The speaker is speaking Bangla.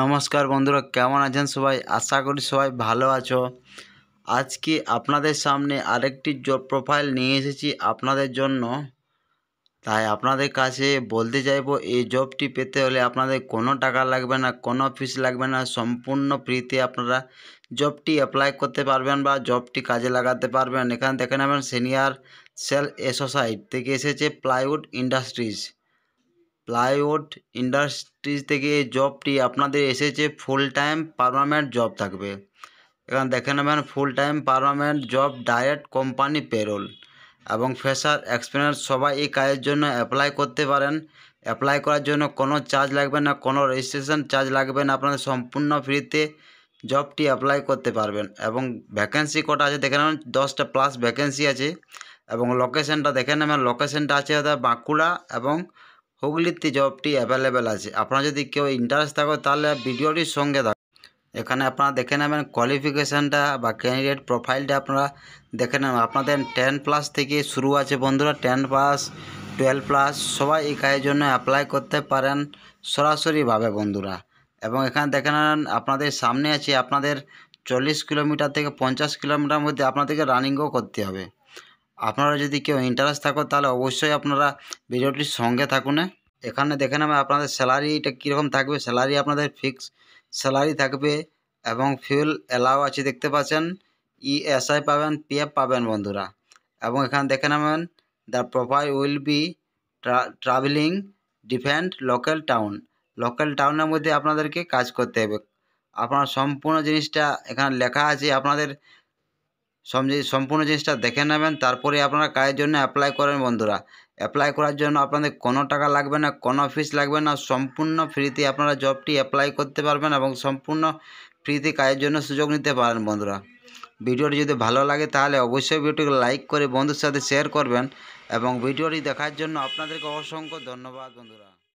নমস্কার বন্ধুরা কেমন আছেন সবাই আশা করি সবাই ভালো আছো আজকে আপনাদের সামনে আরেকটি জব প্রোফাইল নিয়ে এসেছি আপনাদের জন্য তাই আপনাদের কাছে বলতে চাইব এই জবটি পেতে হলে আপনাদের কোনো টাকা লাগবে না কোনো ফিস লাগবে না সম্পূর্ণ ফ্রিতে আপনারা জবটি অ্যাপ্লাই করতে পারবেন বা জবটি কাজে লাগাতে পারবেন এখানে দেখে নেবেন সিনিয়র সেল এসোসাইট থেকে এসেছে প্লাইউড ইন্ডাস্ট্রিজ প্লাইউড ইন্ডাস্ট্রিজ থেকে এই জবটি আপনাদের এসেছে ফুল টাইম পারমানেন্ট জব থাকবে এখানে দেখে নেবেন full time permanent job direct company payroll এবং ফ্রেশার এক্সপিরিয়েন্স সবাই এই কাজের জন্য অ্যাপ্লাই করতে পারেন অ্যাপ্লাই করার জন্য কোনো চার্জ লাগবে না কোনো রেজিস্ট্রেশন চার্জ লাগবে না আপনাদের সম্পূর্ণ ফ্রিতে জবটি অ্যাপ্লাই করতে পারবেন এবং ভ্যাকেন্সি কটা আছে দেখে নেবেন দশটা প্লাস ভ্যাকেন্সি আছে এবং লোকেশনটা দেখে নেবেন লোকেশনটা আছে বাঁকুড়া এবং হুগলিতে জবটি অ্যাভেলেবেল আছে আপনারা যদি কেউ ইন্টারেস্ট থাকে তাহলে ভিডিওটির সঙ্গে থাক এখানে আপনারা দেখে নেবেন কোয়ালিফিকেশানটা বা ক্যান্ডিডেট প্রোফাইলটা আপনারা দেখে নেবেন আপনাদের টেন প্লাস থেকে শুরু আছে বন্ধুরা টেন প্লাস টুয়েলভ প্লাস সবাই এই কাজের জন্য অ্যাপ্লাই করতে পারেন সরাসরিভাবে বন্ধুরা এবং এখানে দেখে নেন আপনাদের সামনে আছে আপনাদের চল্লিশ কিলোমিটার থেকে পঞ্চাশ কিলোমিটার মধ্যে আপনাদেরকে রানিংও করতে হবে আপনারা যদি কেউ ইন্টারেস্ট থাকো তাহলে অবশ্যই আপনারা ভিডিওটির সঙ্গে থাকুন হ্যাঁ। এখানে দেখে আমি আপনাদের স্যালারিটা কীরকম থাকবে স্যালারি আপনাদের ফিক্স স্যালারি থাকবে এবং ফিউল অ্যালাউ আছে দেখতে পাচ্ছেন ইএসআই e পাবেন পিএফ পাবেন বন্ধুরা এবং এখানে দেখে নেবেন the profile will be travelling different local town local টাউনের মধ্যে আপনাদেরকে কাজ করতে হবে আপনার সম্পূর্ণ জিনিসটা এখানে লেখা আছে আপনাদের সম্পূর্ণ জিনিসটা দেখে নেবেন তারপরে আপনারা কাজের জন্য অ্যাপ্লাই করেন বন্ধুরা অ্যাপ্লাই করার জন্য আপনাদের কোনো টাকা লাগবে না কোনো ফিস লাগবে না সম্পূর্ণ ফ্রিতে আপনারা জবটি অ্যাপ্লাই করতে পারবেন এবং সম্পূর্ণ ফ্রিতে কাজের জন্য সুযোগ নিতে পারেন বন্ধুরা ভিডিওটি যদি ভালো লাগে তাহলে অবশ্যই ভিডিওটিকে লাইক করে বন্ধুর সাথে শেয়ার করবেন এবং ভিডিওটি দেখার জন্য আপনাদেরকে অসংখ্য ধন্যবাদ বন্ধুরা